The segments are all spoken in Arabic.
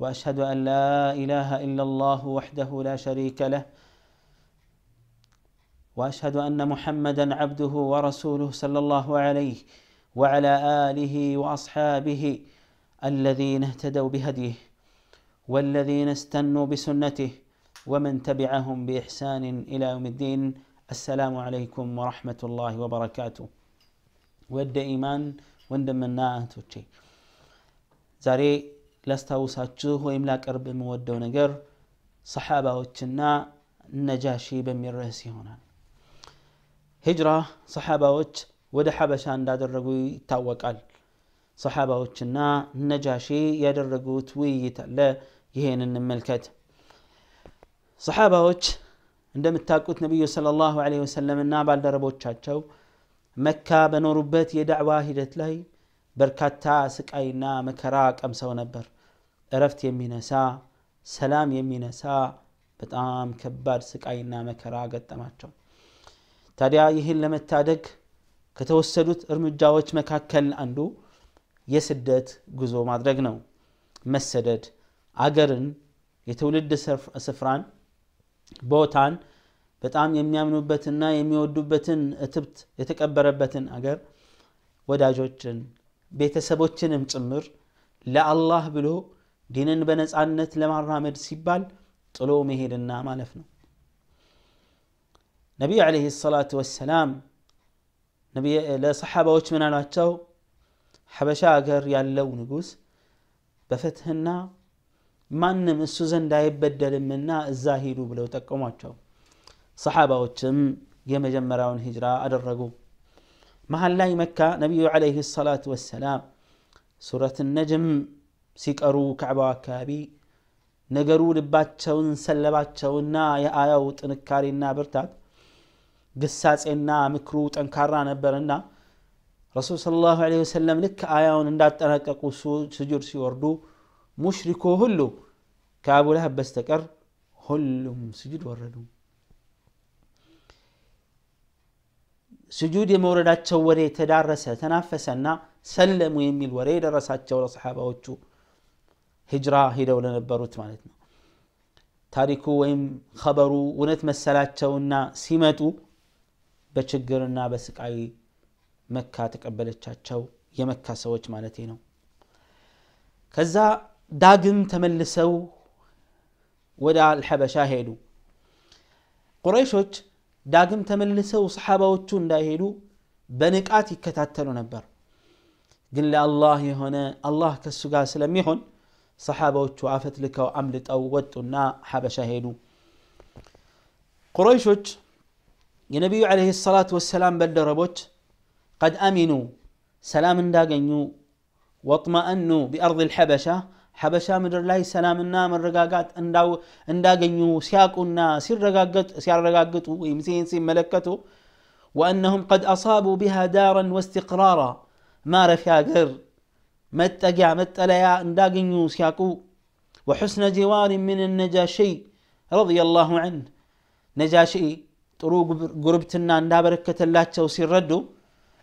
واشهد ان لا اله الا الله وحده لا شريك له واشهد ان محمدا عبده ورسوله صلى الله عليه وعلى اله واصحابه الذين اهتدوا بهديه والذين استنوا بسنته ومن تبعهم باحسان الى يوم الدين السلام عليكم ورحمه الله وبركاته ود ايمان وندمنا توتشي زاري ላስታውሳችሁ ወይም ላቀርብ የምወደው ነገር ሰሓባዎችና ነጃሺ በሚል ርዕስ ይሆናል ሂጅራ ሰሓባዎች ወደ ሐበሻ እንዳደረጉ ይታወቃል ሰሓባዎችና ነጃሺ ያደረጉት ውይይት አለ ይሄን እንመልከት ሰሓባዎች እንደምታውቁት ነቢዩ ስለ ላሁ ለ ወሰለምና ባልደረቦቻቸው መካ በኖሩበት የዳዕዋ ሂደት ላይ በርካታ ስቃይና መከራ ቀምሰው ነበር እረፍት የሚነሳ ሰላም የሚነሳ በጣም ከባድ ስቃይና መከራ ገጠማቸው። ታዲያ ይህን ለመታደግ ከተወሰዱት እርምጃዎች መካከል አንዱ የስደት ጉዞ ማድረግ ነው። መሰደድ አገርን፣ የትውልድ ስፍራን፣ ቦታን በጣም የሚያምኑበትና የሚወዱበትን እትብት የተቀበረበትን አገር ወዳጆችን ቤተሰቦችንም ጭምር ለአላህ ብሎ ዲንን በነፃነት ለማራመድ ሲባል ጥሎ መሄድና ማለፍ ነው ነቢዩ ዓለይህ ሰላቱ ወሰላም ለሰሓባዎች ምን አሏቸው ሐበሻ አገር ያለው ንጉሥ በፍትህና ማንም እሱ ዘንድ አይበደልምና እዛ ሂዱ ብለው ጠቀሟቸው ሰሓባዎችም የመጀመሪያውን ሂጅራ አደረጉ መሀል ላይ መካ ነቢዩ ዓለይህ ሰላቱ ወሰላም ሱረት ነጅም ሲቀሩ ካዕባ አካባቢ ነገሩ ልባቸውን ሰለባቸውና የአያው ጥንካሬና ብርታት ግሳጼና ምክሩ ጠንካራ ነበርና ረሱል ስለ ላሁ ለ ወሰለም ልክ አያውን እንዳጠናቀቁ ስጁድ ሲወርዱ ሙሽሪኮ ሁሉ ከአቡ ለሀብ በስተቀር ሁሉም ስጁድ ወረዱ ስጁድ የመውረዳቸው ወሬ ተዳረሰ ተናፈሰና ሰለሙ የሚል ወሬ የደረሳቸው ለሰሓባዎቹ ሂጅራ ሂደው ለነበሩት ማለት ነው ታሪኩ ወይም ከበሩ እውነት መሰላቸውና ሲመጡ በችግርና በስቃይ መካ ተቀበለቻቸው የመካ ሰዎች ማለት ነው ከዛ ዳግም ተመልሰው ወደ አልሐበሻ ሄዱ ቁረይሾች ዳግም ተመልሰው ሰሓባዎቹ እንዳይሄዱ በንቃት ይከታተሉ ነበር ግን ለአላህ የሆነ አላህ ከእሱ ጋር ስለሚሆን ሰሓቦቹ አፈት ልከው አምልጠው ወጡና ሐበሻ ሄዱ ቁረይሾች የነቢዩ ዓለይህ ሰላት ወሰላም ባልደረቦች ቀድ አሚኑ ሰላም እንዳገኙ ወጥመአኑ ቢአርض ልሐበሻ ሐበሻ ምድር ላይ ሰላምና መረጋጋት እንዳገኙ ሲያቁና ሲያረጋግጡ ወይም ሲመለከቱ وأنهم قد أصابوا بها دارا واستقرارا ما رفي متقيا متليا انداقن يوسياكو وحسن جوار من النجاشي رضي الله عنه نجاشي طروق قربتنا اندا بركة الله توسير ردو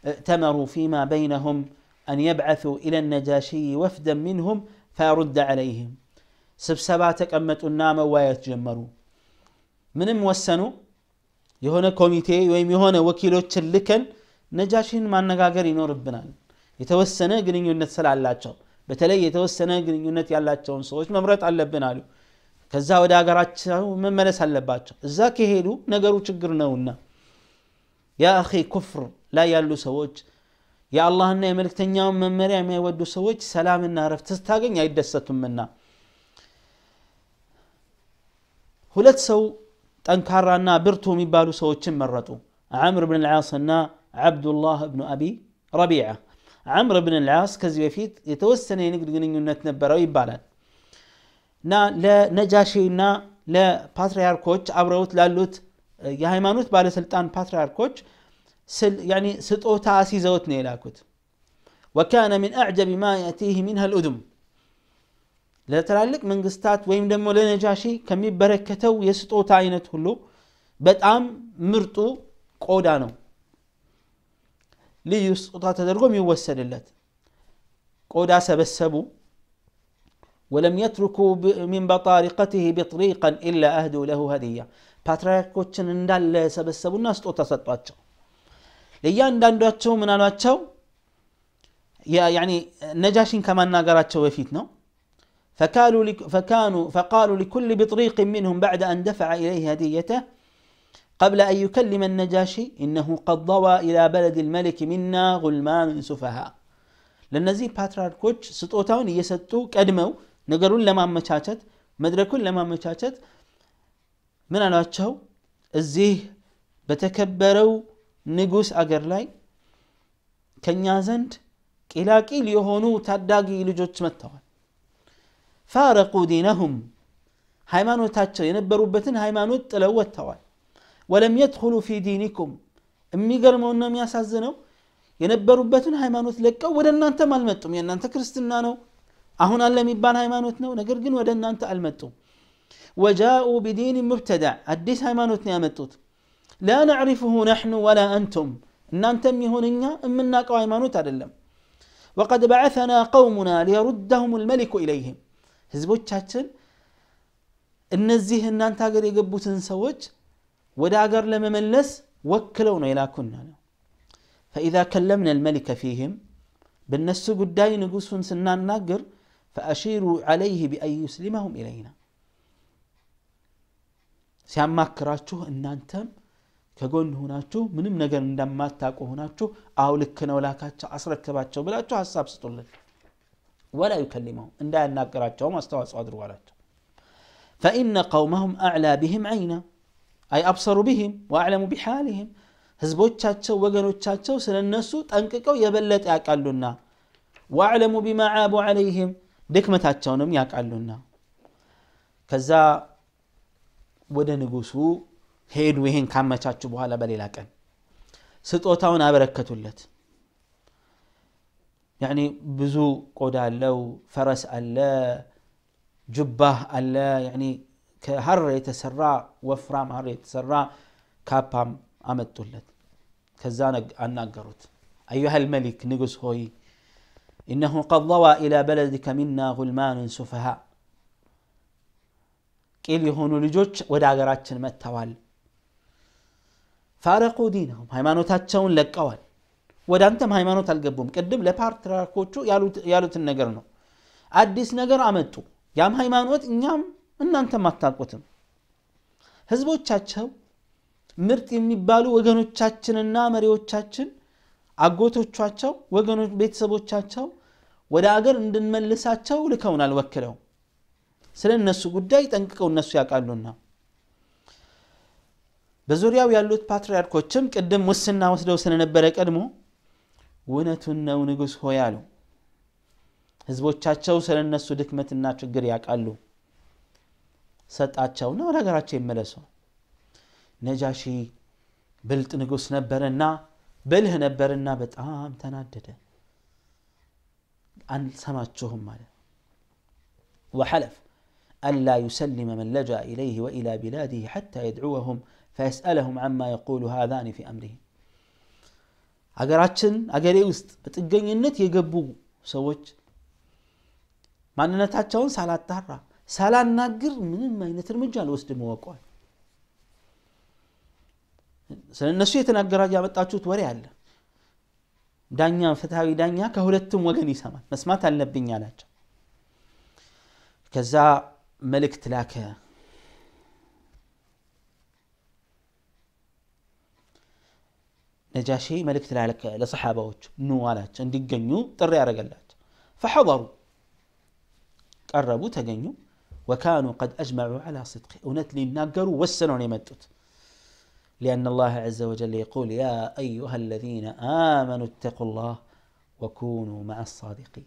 ائتمروا فيما بينهم أن يبعثوا إلى النجاشي وفدا منهم فارد عليهم سبسباتك أمت النام ويتجمروا من موسنوا يهون كوميتي ويم يهون وكيلو تلكن نجاشين ما نقاقرين ربنا የተወሰነ ግንኙነት ስላላቸው በተለይ የተወሰነ ግንኙነት ያላቸውን ሰዎች መምረጥ አለብን አሉ ከዛ ወደ ሀገራቸው መመለስ አለባቸው እዛ ከሄዱ ነገሩ ችግር ነውና ያ አኼ ኩፍር ላይ ያሉ ሰዎች የአላህና የመልእክተኛውን መመሪያ የሚያይወዱ ሰዎች ሰላምና ረፍት ስታገኝ አይደሰቱምና ሁለት ሰው ጠንካራና ብርቱ የሚባሉ ሰዎችን መረጡ عمرو بن العاص عبد الله بن أبي ربيعة አምር ብን ልዓስ ከዚህ በፊት የተወሰነ የንግድ ግንኙነት ነበረው ይባላል እና ለነጃሺና ለፓትርያርኮች አብረውት ላሉት የሃይማኖት ባለስልጣን ፓትርያርኮች ስጦታ አስይዘውት ነው የላኩት ወካነ ምን አዕጀብ ማ የእቲህ ሚንሃ ልኡድም ለትላልቅ መንግስታት ወይም ደግሞ ለነጃሺ ከሚበረከተው የስጦታ አይነት ሁሉ በጣም ምርጡ ቆዳ ነው ልዩ ስጦታ ተደርጎ የሚወሰድለት ቆዳ ሰበሰቡ ወለም የትርኩ ሚን በጣሪቀትህ ብጥሪቀን ኢላ አህዱ ለሁ ሀዲያ ፓትርያርኮችን እንዳለ ሰበሰቡና ስጦታ ሰጧቸው ለእያንዳንዷቸው ምን አሏቸው ነጃሽን ከማናገራቸው በፊት ነው فكانوا فكانوا فقالوا لكل بطريق منهم بعد ان دفع اليه هديته قبل أن يكلم النجاشي إنه قد ضوى إلى بلد الملك منا غلمان سفهاء لنزي باترار كوتش ستوتاون يسدتو كدمو نقرون لما مشاتت مدركون لما مشاتت من الواتشو الزيه بتكبروا نقوس أقرلاي كان يازند كلاكي ليهونو تاداقي لجوت متوان فارقوا دينهم هايمانو تاتشو ينبروا بتن هايمانو تلوت توان ولم يدخلوا في دينكم امي قرموا انهم ياسازنوا ينبروا بتن هيمانوت لك ودنا انت ما المتم يعني انت كريستنا نو اهون الله ميبان هيمانوتنا ونقر جن ودنا انت المتم وجاءوا بدين مبتدع اديس هيمانوتنا يمتوت لا نعرفه نحن ولا انتم ان انتم يهونيا امنا قوا هيمانوت ادلم وقد بعثنا قومنا ليردهم الملك اليهم حزبوتاتن እነዚህ እናንተ ሀገር የገቡትን ሰዎች وداقر لما ملس وكلون إلى كنا فإذا كلمنا الملك فيهم بالنسو قداي نقص سنان ناقر فأشيروا عليه بأن يسلمهم إلينا سيان ما كراتشوه إن أنتم كقول هنا شو من من نجر ندم ما تاكو هنا شو أو لك ولا كاتش عصر كبات شو بلا شو حساب ستولد ولا يكلمهم إن دا الناقرات ما استوى صادر ولا فإن قومهم أعلى بهم عينا أي أبصر بهم وأعلم بحالهم ህዝቦቻቸው ወገኖቻቸው ስለ እነሱ ጠንቅቀው የበለጠ ያውቃሉና ወአዕለሙ ቢማ ዓቡ ዓለይህም ድክመታቸውንም ያውቃሉና ከዛ ወደ ንጉሱ ሄዱ ይሄን ካመቻችሁ በኋላ በሌላ ቀን ስጦታውን አበረከቱለት ያኒ ብዙ ቆዳ አለው ፈረስ አለ ጅባህ አለ ያኒ ከሐር የተሰራ ወፍራም ሐር የተሰራ ካፓም አመጡለት ከዛ አናገሩት አዩሃ ልመሊክ ንጉስ ሆይ إنه قد ضوى إلى بلدك منا غلمان سفهاء ቂል የሆኑ ልጆች ወደ አገራችን መጥተዋል ፋረቁ ዲነሁም ሃይማኖታቸውን ለቀዋል ወደ አንተም ሃይማኖት አልገቡም ቅድም ለፓትርያርኮቹ ያሉትን ነገር ነው አዲስ ነገር አመጡ ያም ሃይማኖት እኛም እናንተም አታውቁትም። ህዝቦቻቸው ምርጥ የሚባሉ ወገኖቻችንና መሪዎቻችን፣ አጎቶቻቸው፣ ወገኖች፣ ቤተሰቦቻቸው ወደ አገር እንድንመልሳቸው ልከውናል ወክለው። ስለ እነሱ ጉዳይ ጠንቅቀው እነሱ ያውቃሉና በዙሪያው ያሉት ፓትርያርኮችም ቅድም ሙስና ወስደው ስለነበረ ቀድሞ እውነቱን ነው ንጉሥ ሆይ አሉ። ህዝቦቻቸው ስለ እነሱ ድክመትና ችግር ያውቃሉ። ሰጣቸውና ወደ ሀገራቸው ይመለሱ ነጃሺ ብልጥ ንጉሥ ነበረና ብልህ ነበርና በጣም ተናደደ አልሰማችሁም ማለት وحلف ألا يسلم من لجأ إليه وإلى بلاده حتى يدعوهم فيسألهم عما يقول هذان في أمره አገራችን አገሬ ውስጥ በጥገኝነት የገቡ ሰዎች ማንነታቸውን ሳላጣራ ሳላናግር ምንም አይነት እርምጃ አልወስድም ወቀዋል ስለ እነሱ የተናገራ ያመጣችሁት ወሬ አለ ዳኛ ፍትሐዊ ዳኛ ከሁለቱም ወገን ይሰማል መስማት አለብኝ አላቸው ከዛ መልእክት ላከ ነጃሺ መልእክት ላከ ለሰሓባዎች ኑ አላቸው እንዲገኙ ጥሪ ያደረገላቸው ፈሐበሩ ቀረቡ ተገኙ وكانوا قد أجمعوا على صدقه ونتلي ناقروا وسنوا نمتت لأن الله عز وجل يقول يا أيها الذين آمنوا اتقوا الله وكونوا مع الصادقين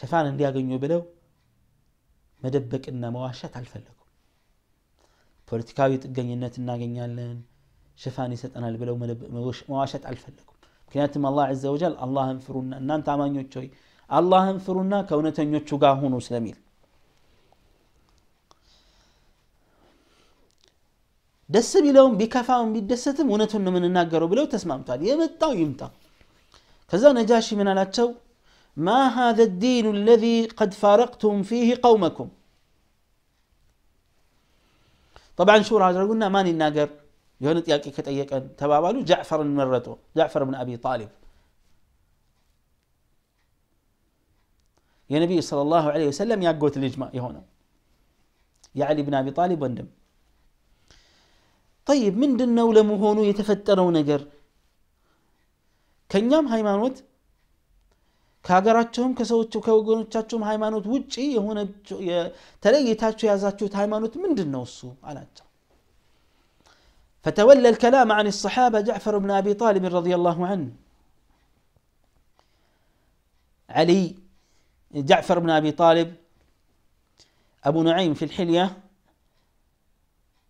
شفانا اللي يقنوا بلو مدبك إن مواشات على الفلك بوليتكاوي تقني النتنا قنيا لن شفاني ستأنا البلو مواشات على الفلك كناتم الله عز وجل الله انفرونا أن أنت عمان يوتشوي አላህን ፍሩና ከእውነተኞቹ ጋር ሁኑ ስለሚል ደስ ቢለውም ቢከፋውም ቢደሰትም እውነቱን ነው የምንናገረው ብለው ተስማምቷል የመጣው ይምጣ ከዛ ነጃሺ من አላቸው ما هذا الدين الذي قد فارقتم فيه قومكم طبعا شو شورا قلنا ما نناقر يهون تياكي كتأيكا تبابالو جعفر المرتو جعفر من أبي طالب يا نبي صلى الله عليه وسلم يا قوت الإجماع هنا يا علي بن أبي طالب وندم طيب من دنا ولا مهونو يتفتروا نجر كن يام هاي مانوت ከሀገራቸውም ከሰዎቹ ከወገኖቻቸውም ሃይማኖት ውጭ የሆነ ተለይታቸው የያዛችሁት ሃይማኖት ምንድን ነው እሱ አላቸው فتولى الكلام عن الصحابة جعفر بن أبي طالب رضي الله عنه علي جعفر بن أبي طالب أبو نعيم في الحلية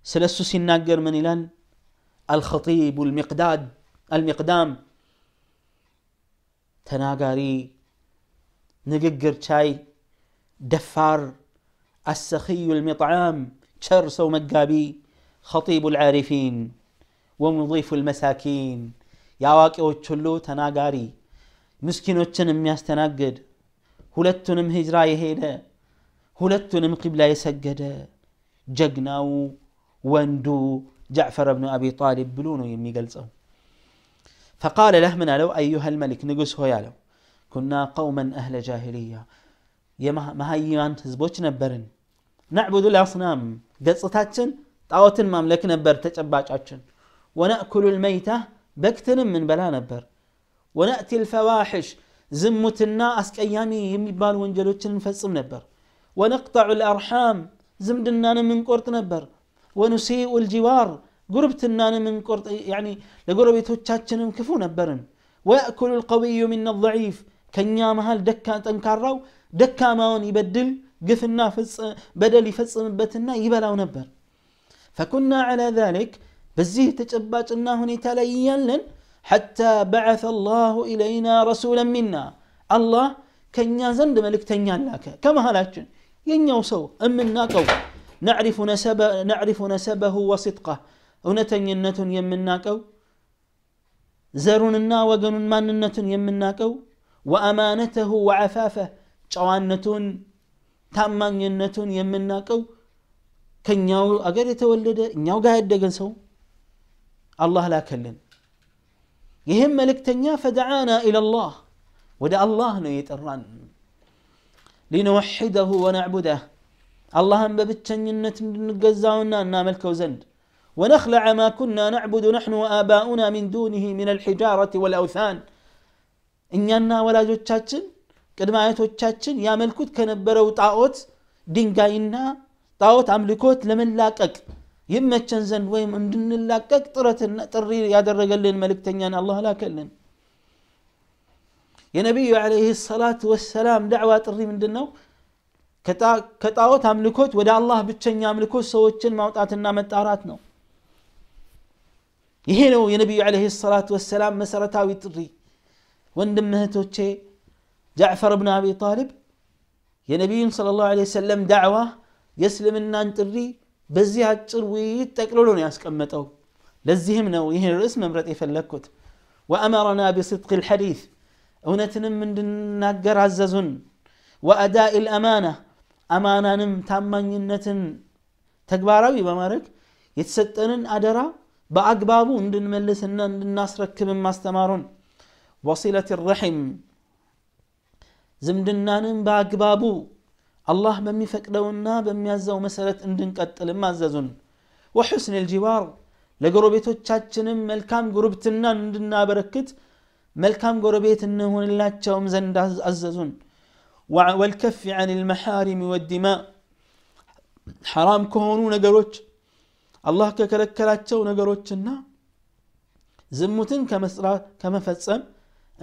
سلسو سيناقر من إلان الخطيب المقداد المقدام تناقاري نققر شاي دفار السخي المطعام شرس ومقابي خطيب العارفين ومضيف المساكين يا تناقاري مسكين وتشن مياس تناقد ሁለቱንም ሂጅራ የሄደ ሁለቱንም ቂብላ የሰገደ ጀግናው ወንዱ ጃዕፈር ብኑ አቢ ጣሊብ ብሎ ነው የሚገልጸው ፈቃለ ለህ ምን አለው አዩሃ ልመሊክ ንጉሥ ሆይ አለው ኩና ቀውመን አህለ ጃሂልያ የመሀይማን ህዝቦች ነበርን ናዕቡዱ ልአስናም ገጽታችን ጣዖትን ማምለክ ነበር ተጨባጫችን ወነእኩሉ ልመይታ በክትንም እንበላ ነበር ወነእቲ ልፈዋሕሽ زمتنا أسكيامي يمي بال ونجلوشن فصم نبر ونقطع الأرحام زمدنا من قرط نبر ونسيء الجوار قربتنا من قرط يعني لقرب يتوتشاتشن كفو نبر ويأكل القوي من الضعيف كنيا مهال دكا تنكارو دكا ماون يبدل قفنا فس بدل يفصم بتنا يبلا ونبر فكنا على ذلك بزيه تجباتنا هني تلايين لن حتى بعث الله إلينا رسولا منا الله كنيا زند ملك تنيا لك كما هلاجن ين يوصو أمنا قو نعرف, نسب نعرف نسبه وصدقه أنتن ينتن يمنا قو زرننا وقن ماننة يمنا قو وأمانته وعفافه جوانة تامانينة يمنا قو كنياو أقر يتولد نياو قاعد دقن سو الله لا كلم ይህም መልእክተኛ ፈደዓና ኢለላህ ወደ አላህ ነው የጠራን ሊንወሒደሁ ወነዕቡደህ አላህን በብቸኝነት እንድንገዛውና እናመልከው ዘንድ ونخلع ما كنا نعبد نحن وآباؤنا من دونه من الحجارة والأوثان እኛና ወላጆቻችን ቅድመ አያቶቻችን ያመልኩት ከነበረው ጣዖት ድንጋይና ጣዖት አምልኮት ለመላቀቅ ይመቸን ዘንድ ወይም እንድንላቀቅ ጥረትና ጥሪ ያደረገልን መልእክተኛን አላህ ላከልን የነቢዩ ዓለይህ ሰላት ወሰላም ዳዕዋ ጥሪ ምንድን ነው ከጣዖት አምልኮት ወደ አላህ ብቸኛ አምልኮት ሰዎችን ማውጣትና መጣራት ነው ይሄ ነው የነቢዩ ዓለይህ ሰላት ወሰላም መሰረታዊ ጥሪ ወንድም እህቶቼ ጃዕፈር ብን አቢ ጣሊብ የነቢዩን ስለ ላሁ ሰለም ዳዕዋ የእስልምናን ጥሪ በዚህ አጭር ውይይት ጠቅልሎ ነው ያስቀመጠው ለዚህም ነው ይህን ርዕስ መምረጥ የፈለግኩት ወአመረና ብስድቅ ልሐዲት እውነትንም እንድናገር አዘዙን ወአዳኢ ልአማና አማናንም ታማኝነትን ተግባራዊ በማድረግ የተሰጠንን አደራ በአግባቡ እንድንመልስና እንድናስረክብም ማስተማሩን ወሲለት ረሒም ዝምድናንም በአግባቡ አላህ በሚፈቅደውና በሚያዘው መሰረት እንድንቀጥልም አዘዙን ወሑስን ልጂዋር ለጎረቤቶቻችንም መልካም ጉርብትናን እንድናበረክት መልካም ጎረቤት እንሆንላቸውም ዘንድ አዘዙን ወልከፍ አን ልመሓሪም ወዲማ ሐራም ከሆኑ ነገሮች አላህ ከከለከላቸው ነገሮችና ዝሙትን ከመፈጸም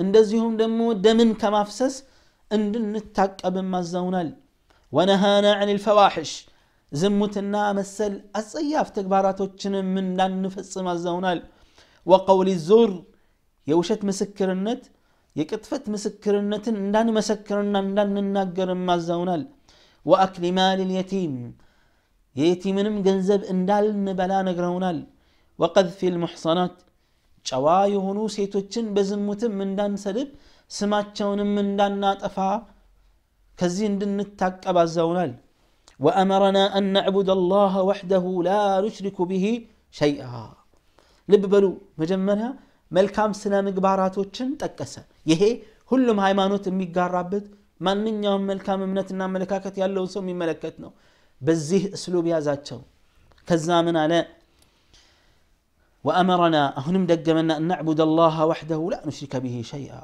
እንደዚሁም ደግሞ ደምን ከማፍሰስ እንድንታቀብም አዛውናል ونهانا عن الفواحش زمتنا مسل تكبارات تكباراتوچن من دان نفصم ازونال وقول الزور يوشت مسكر النت يكتفت مسكر مسكرنت دان مسكرنا دان نناجر ما زونال واكل مال اليتيم يتيمنم جنزب اندال نبلا نغرونال وقذف المحصنات شوايو هنو سيتوچن بزمتن من دان سلب سمات سماچونم من دان أفا كزين دن التاكبا زونال وأمرنا أن نعبد الله وحده لا نشرك به شيئا لببلو مجمنا ملكام سنا مقباراتو چن تكسا يهي هلوم هاي مانوت امي قاربت من نيوم ملكام امنتنا ملكاكت يالو سومي ملكتنا بزيه اسلوب يا زاتشو كزامنا لا وأمرنا أهنم دقمنا أن نعبد الله وحده لا نشرك به شيئا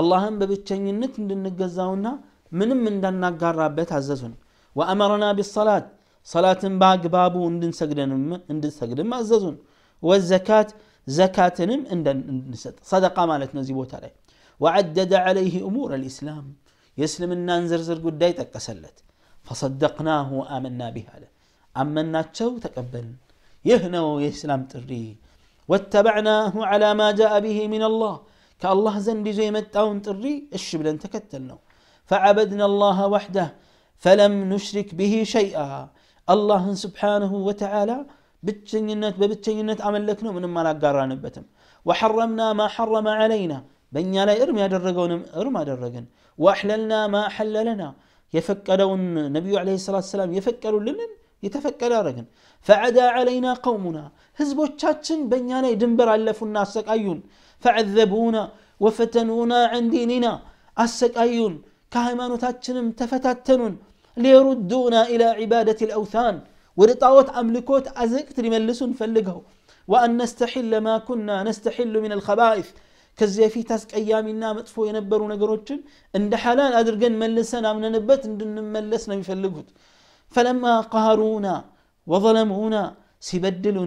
اللهم ببتشن نتن دن قزاونا من من دنا قرا بيت عززون وأمرنا بالصلاة صلاة باق بابو اندن سقدنم اندن سقدنم عززون والزكاة زكاة نم اندن نسد صدقة مالت نزيبوت عليه وعدد عليه أمور الإسلام يسلم النانزرزر قديت قسلت فصدقناه وآمنا به هذا أمنا تشو تقبل يهنو يسلام تري واتبعناه على ما جاء به من الله كالله زندي زي ما تري الشبل بلن فعبدنا الله وحده فلم نشرك به شيئا الله سبحانه وتعالى بتشينت ببتشينت عمل من ما نبتم وحرمنا ما حرم علينا بني لا ارمي ادرقون ارمى ادرقن واحللنا ما حللنا يفكرون النبي عليه الصلاه والسلام يفكروا لنا يتفكر ارقن فعدا علينا قومنا هزبو تشاتشن بني لا يدنبر الفوا الناس سقايون فعذبونا وفتنونا عن ديننا أيون كهيمانو تاتشنم تفتاتنون ليردونا إلى عبادة الأوثان ورطاوت أملكوت أزكت لملسون فلقه وأن نستحل ما كنا نستحل من الخبائث كزي في تاسك أيام النام اطفو ينبرو نقروتشن إن دحالان أدرقن ملسنا من نبت إن ملسنا يفلقوت فلما قهرونا وظلمونا سبدل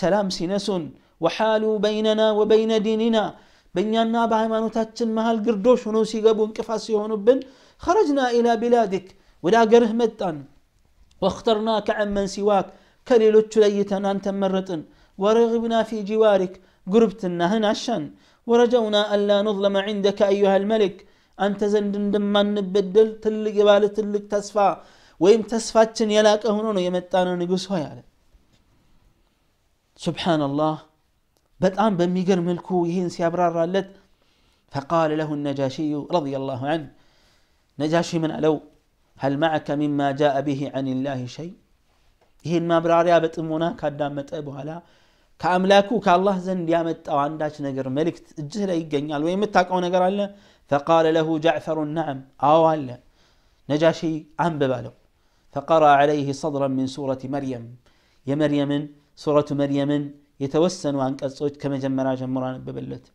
سلام سنس وحالوا بيننا وبين ديننا በእኛና በሃይማኖታችን መሃል ግርዶሽ ሆነው ሲገቡ እንቅፋት ሲሆኑብን ኸረጅና ኢላ ቢላዲክ ወደ አገርህ መጣን ወክተርና ከዕመን ሲዋክ ከሌሎቹ ለይተን አንተን መረጥን ወረግብና ፊ ጂዋሪክ ጉርብትናህን አሻን ወረጀውና አላ ኑظለመ ዒንደከ አዩሃ ልመልክ አንተ ዘንድ እንደማንበደል ትልቅ የባለ ትልቅ ተስፋ ወይም ተስፋችን የላቀ ሆኖ ነው የመጣ ነው ንጉሥ ሆይ አለ ሱብሓነላህ በጣም በሚገር መልኩ ይህን ሲያብራራለት فقال له النجاشي رضي الله عنه نجاشي من ألو هل معك مما جاء به عن الله شيء ይህን ማብራሪያ በጥሞና ካዳመጠ በኋላ ከአምላኩ ከአላህ ዘንድ ያመጣው አንዳች ነገር መልእክት እጅህ ላይ ይገኛል ወይም የምታውቀው ነገር አለ فقال له جعفر نعم አዎ አለ نجاشي አንብብ አለው فقرأ عليه صدرا من سورة مريم يا مريم سورة مريم يتوسن عن قصوت كما جمرا جمرا ببلت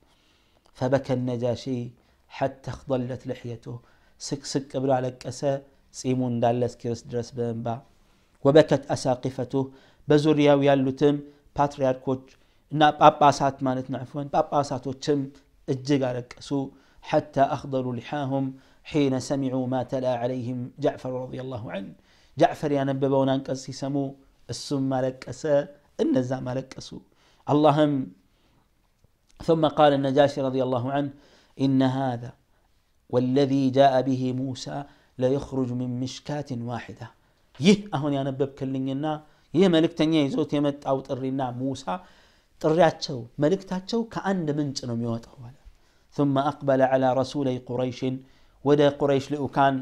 فبكى النجاشي حتى خضلت لحيته سك سك ابلو على كسا سيمون دالس كيرس درس بنبا وبكت اساقفته بزور يا بزوريا ويالوتم باترياركوت نا سات باباسات مالت نعفون باباسات وتم اجيك على كأسو حتى اخضروا لحاهم حين سمعوا ما تلا عليهم جعفر رضي الله عنه جعفر يا نببون انكسي سمو السم مالك اسا النزا مالك اسو اللهم ثم قال النجاشي رضي الله عنه إن هذا والذي جاء به موسى ليخرج من مشكاة واحدة يه ይህ يه ملك ይህ መልእክተኛ يمت أو ترينا موسى ጥሪያቸው መልእክታቸው ከአንድ ምንጭ ነው የሚወጣው አለ ثم أقبل على رسولي قريش ودا قريش لأكان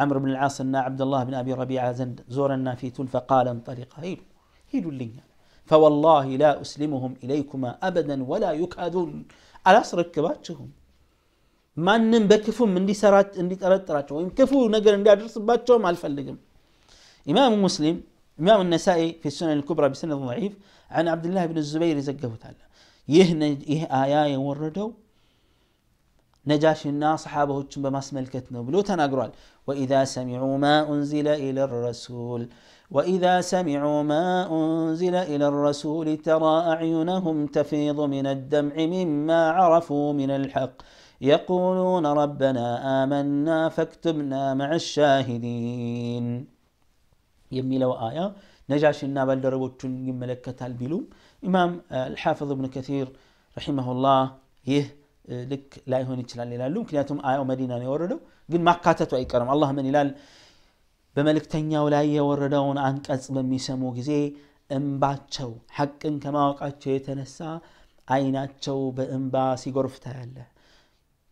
عمرو بن العاص عبد الله بن أبي ربيعة زند زورنا في تل فقال انطلق هيلو هيلو اللي فوالله لا أسلمهم إليكما أبدا ولا يكادون على أسر الكباتشهم ما نم بكفو من دي سرات اندي ترات رات ويم كفو نقر اندي عجرس باتشهم على الفلقم إمام مسلم إمام النسائي في السنة الكبرى بسند ضعيف عن عبد الله بن الزبير زقه تعالى يهن إيه آيا يوردو نجاش الناس صحابه تشم بمس ملكتنا قرال وإذا سمعوا ما أنزل إلى الرسول وإذا سمعوا ما أنزل إلى الرسول ترى أعينهم تفيض من الدمع مما عرفوا من الحق يقولون ربنا آمنا فاكتبنا مع الشاهدين የሚለው አያ ነጃሽና ባልደረቦቹን ይመለከታል ቢሉም ኢማም አልሓፍዝ እብን ከሲር ረሒመሁላህ ይህ ልክ ላይሆን ይችላል ይላሉ ምክንያቱም አያው መዲና ነው የወረደው ግን ማካተቱ አይቀርም አላህ ምን ይላል በመልእክተኛው ላይ የወረደውን አንቀጽ በሚሰሙ ጊዜ እምባቸው ሐቅን ከማወቃቸው የተነሳ አይናቸው በእምባ ሲጎርፍ ታያለ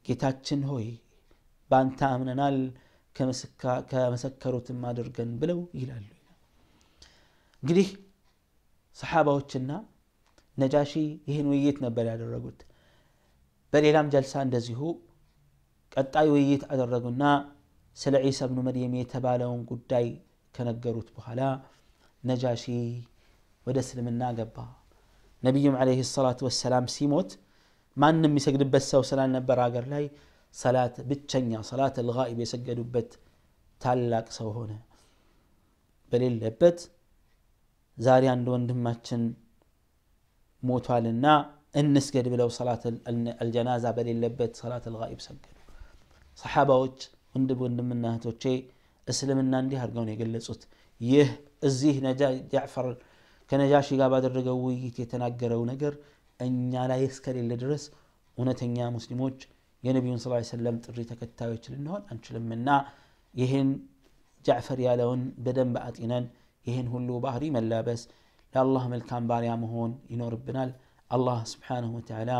ጌታችን ሆይ በአንተ አምነናል ከመሰከሩትም አድርገን ብለው ይላሉ። እንግዲህ ሰሓባዎችና ነጃሺ ይህን ውይይት ነበር ያደረጉት። በሌላም ጀልሳ እንደዚሁ ቀጣይ ውይይት አደረጉና سل عيسى بن مريم يتبالون قداي كنقروت بخلا نجاشي ودسل من ناقبا نبيهم عليه الصلاة والسلام سيموت ما نمي سجد بس وسلام نبر عقر لي صلاة بتشنيا صلاة الغائب يسجد بت تعلق سو هنا بل اللبت زاري عند وندماتشن موتوا لنا نسجد بلو صلاة الجنازة بل اللبت صلاة الغائب سجد صحابة وجه ወንድም ወንድምና እህቶቼ እስልምና እንዲህ አድርገው ነው የገለጹት ይህ እዚህ ጃዕፈር ከነጃሺ ጋር ባደረገው ውይይት የተናገረው ነገር እኛ ላይ እስከሌለ ድረስ እውነተኛ ሙስሊሞች የነቢዩን ስ ሰለም ጥሪ ተከታዮች ልንሆን አንችልምና ይህን ጃዕፈር ያለውን በደንብ አጢነን ይህን ሁሉ ባህሪ መላበስ ለአላህ መልካም ባሪያ መሆን ይኖርብናል አላህ ስብሓንሁ ወተዓላ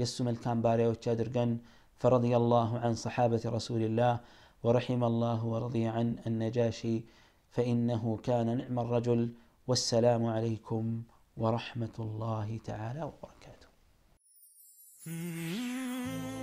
የእሱ መልካም ባሪያዎች ያድርገን فرضي الله عن صحابة رسول الله ورحم الله ورضي عن النجاشي فإنه كان نعم الرجل والسلام عليكم ورحمة الله تعالى وبركاته. Hmm.